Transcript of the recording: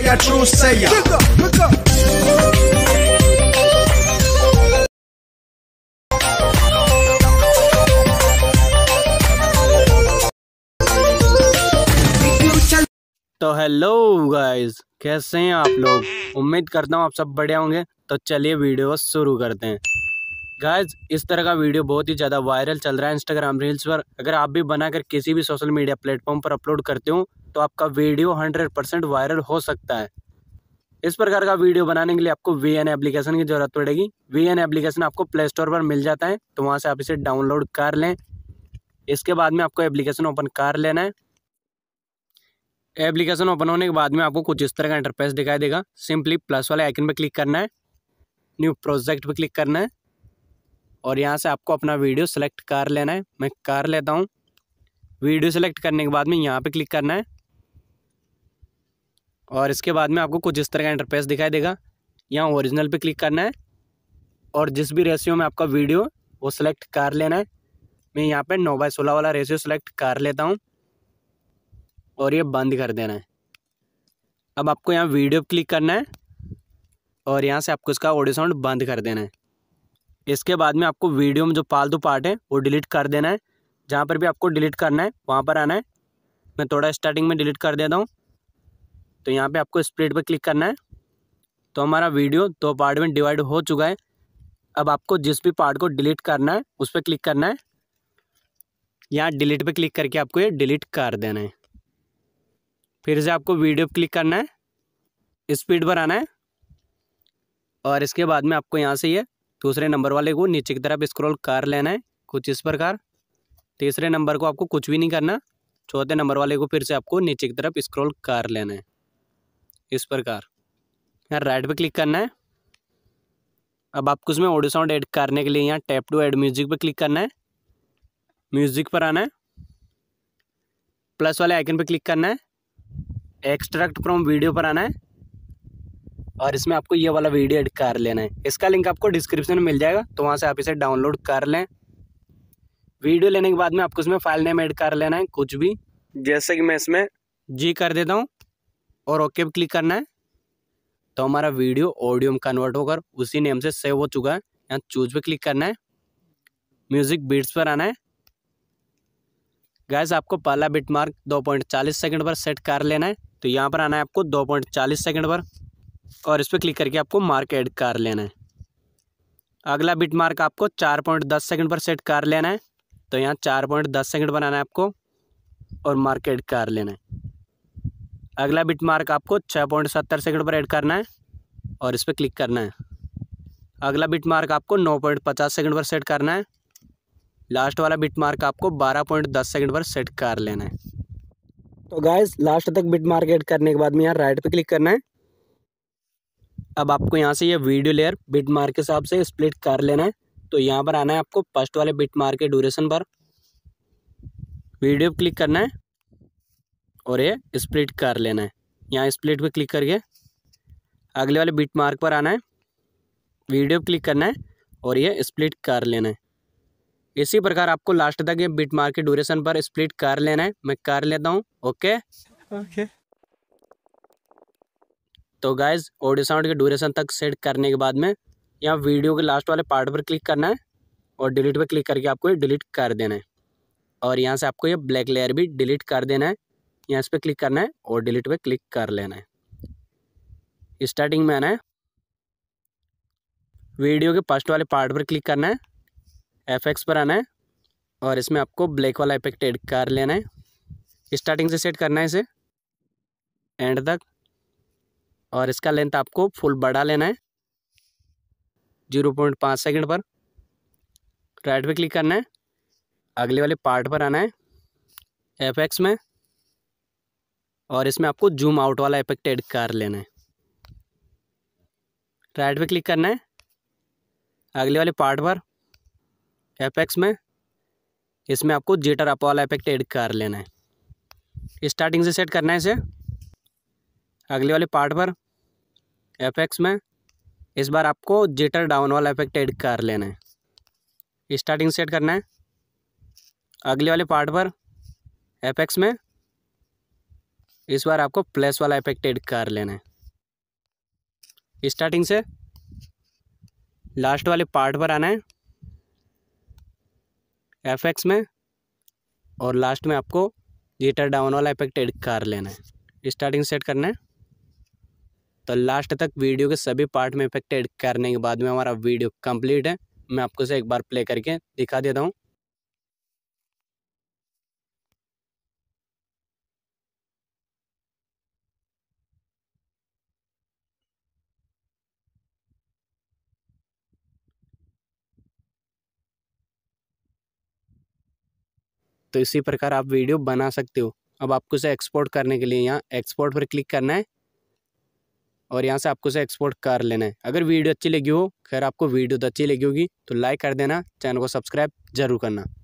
A true sayer. तो hello guys कैसे हैं आप लोग उम्मीद करता हूँ आप सब बढ़िया होंगे तो चलिए वीडियो शुरू करते हैं गाइस इस तरह का वीडियो बहुत ही ज़्यादा वायरल चल रहा है इंस्टाग्राम रील्स पर अगर आप भी बनाकर किसी भी सोशल मीडिया प्लेटफॉर्म पर अपलोड करते हो तो आपका वीडियो हंड्रेड परसेंट वायरल हो सकता है इस प्रकार का वीडियो बनाने के लिए आपको वी एन एप्लीकेशन की ज़रूरत पड़ेगी वी एन एप्लीकेशन आपको प्ले स्टोर पर मिल जाता है तो वहाँ से आप इसे डाउनलोड कर लें इसके बाद में आपको एप्लीकेशन ओपन कर लेना है एप्लीकेशन ओपन होने के बाद में आपको कुछ इस तरह का इंटरफेस दिखाई देगा सिंपली प्लस वाले आइकन पर क्लिक करना है न्यू प्रोजेक्ट पर क्लिक करना है और यहाँ से आपको अपना वीडियो सेलेक्ट कर लेना है मैं कर लेता हूँ वीडियो सेलेक्ट करने के बाद में यहाँ पे क्लिक करना है और इसके बाद में आपको कुछ इस तरह का इंटरफेस दिखाई देगा यहाँ ओरिजिनल पे क्लिक करना है और जिस भी रेशियो में आपका वीडियो वो सिलेक्ट कर लेना है मैं यहाँ पे नौ बाई सोलह वाला रेशियो सिलेक्ट कर लेता हूँ और ये बंद कर देना है अब आपको यहाँ वीडियो क्लिक करना है और यहाँ से आपको इसका ऑडियो साउंड बंद कर देना है इसके बाद में आपको वीडियो में जो फालतू पार्ट है वो डिलीट कर देना है जहाँ पर भी आपको डिलीट करना है वहाँ पर आना है मैं थोड़ा स्टार्टिंग में डिलीट कर देता हूँ तो यहाँ पे आपको स्प्लिट पर क्लिक करना है तो हमारा वीडियो दो पार्ट में डिवाइड हो चुका है अब आपको जिस भी पार्ट को डिलीट करना है उस पर क्लिक करना है यहाँ डिलीट पर क्लिक करके आपको ये डिलीट कर देना है फिर से आपको वीडियो पर क्लिक करना है स्पीड पर आना है और इसके बाद में आपको यहाँ से ये दूसरे नंबर वाले को नीचे की तरफ स्क्रॉल कर लेना है कुछ इस प्रकार तीसरे नंबर को आपको कुछ भी नहीं करना चौथे नंबर वाले को फिर से आपको नीचे की तरफ स्क्रॉल कर लेना है इस प्रकार यहाँ राइट पे क्लिक करना है अब आपको उसमें ऑडियो साउंड ऐड करने के लिए यहाँ टैप टू ऐड म्यूजिक पे क्लिक करना है म्यूजिक पर आना है प्लस वाले आइकन पे क्लिक करना है एक्सट्रैक्ट फ्रॉम वीडियो पर आना है और इसमें आपको ये वाला वीडियो एड कर लेना है इसका लिंक आपको डिस्क्रिप्शन में मिल जाएगा तो वहाँ से आप इसे डाउनलोड कर लें वीडियो लेने के बाद में आपको इसमें फाइल नेम ऐड कर लेना है कुछ भी जैसे कि मैं इसमें जी कर देता हूँ और ओके पर क्लिक करना है तो हमारा वीडियो ऑडियो में कन्वर्ट होकर उसी नेम से सेव हो चुका है यहाँ चूज पे क्लिक करना है म्यूजिक बीट्स पर आना है गैस आपको पहला बिट मार्क दो पॉइंट चालीस सेकेंड पर सेट कर लेना है तो यहाँ पर आना है आपको दो पॉइंट चालीस सेकेंड पर और इस पर क्लिक करके आपको मार्क ऐड कर लेना है अगला बिट मार्क आपको चार पॉइंट दस सेकेंड पर सेट कर लेना है तो यहाँ चार पॉइंट दस सेकेंड आना है आपको और मार्क ऐड कर लेना है अगला बिट मार्क आपको छः पॉइंट सत्तर सेकेंड पर ऐड करना है और इस पर क्लिक करना है अगला बिट मार्क आपको नौ पॉइंट पचास सेकेंड पर सेट करना है लास्ट वाला बिट मार्क आपको बारह पॉइंट दस सेकेंड पर सेट कर लेना है तो गाइज लास्ट तक बिट मार्क ऐड करने के बाद में यहाँ राइट पर क्लिक करना है अब आपको यहाँ से ये वीडियो लेयर बिट मार्क के हिसाब से स्प्लिट कर लेना है तो यहाँ पर आना है आपको फर्स्ट वाले बिट मार्क के ड्यूरेशन पर वीडियो पर क्लिक करना है और ये स्प्लिट कर लेना है यहाँ स्प्लिट पे क्लिक करके अगले वाले बीट मार्क पर आना है वीडियो पर क्लिक करना है और ये स्प्लिट कर लेना है इसी प्रकार आपको लास्ट तक ये बीट मार्क के ड्यूरेशन पर स्प्लिट कर लेना है मैं कर लेता हूँ ओके ओके तो गाइज ऑडियो साउंड के ड्यूरेशन तक सेट करने के बाद में यहाँ वीडियो के लास्ट वाले पार्ट पर क्लिक करना है और डिलीट पर क्लिक करके आपको ये डिलीट कर देना है और यहाँ से आपको ये ब्लैक लेयर भी डिलीट कर देना है यहाँ इस पर क्लिक करना है और डिलीट पे क्लिक कर लेना है स्टार्टिंग में आना है वीडियो के फर्स्ट वाले पार्ट पर क्लिक करना है एक्स पर आना है और इसमें आपको ब्लैक वाला इफेक्ट एड कर लेना है स्टार्टिंग से सेट करना है इसे एंड तक और इसका लेंथ आपको फुल बढ़ा लेना है जीरो पॉइंट पाँच सेकेंड पर राइट पे क्लिक करना है अगले वाले पार्ट पर आना है एफ एक्स में और इसमें आपको जूम आउट वाला इफेक्ट एड कर लेना है राइट पे क्लिक करना है अगले वाले पार्ट पर एपेक्स में इसमें आपको जेटर अप वाला इफेक्ट एड कर लेना है स्टार्टिंग से सेट करना है इसे अगले वाले पार्ट पर एपेक्स में इस बार आपको जेटर डाउन वाला इफेक्ट एड कर लेना है स्टार्टिंग सेट करना है अगले वाले पार्ट पर एपेक्स में इस बार आपको प्लस वाला इफेक्ट एड कर लेना है स्टार्टिंग से लास्ट वाले पार्ट पर आना है एफ में और लास्ट में आपको जीटर डाउन वाला इफेक्ट एड कर लेना है स्टार्टिंग सेट करना है तो लास्ट तक वीडियो के सभी पार्ट में इफेक्ट एड करने के बाद में हमारा वीडियो कंप्लीट है मैं आपको से एक बार प्ले करके दिखा देता हूँ तो इसी प्रकार आप वीडियो बना सकते हो अब आपको इसे एक्सपोर्ट करने के लिए यहाँ एक्सपोर्ट पर क्लिक करना है और यहाँ से आपको इसे एक्सपोर्ट कर लेना है अगर वीडियो अच्छी लगी हो खैर आपको वीडियो तो अच्छी लगी होगी तो लाइक कर देना चैनल को सब्सक्राइब जरूर करना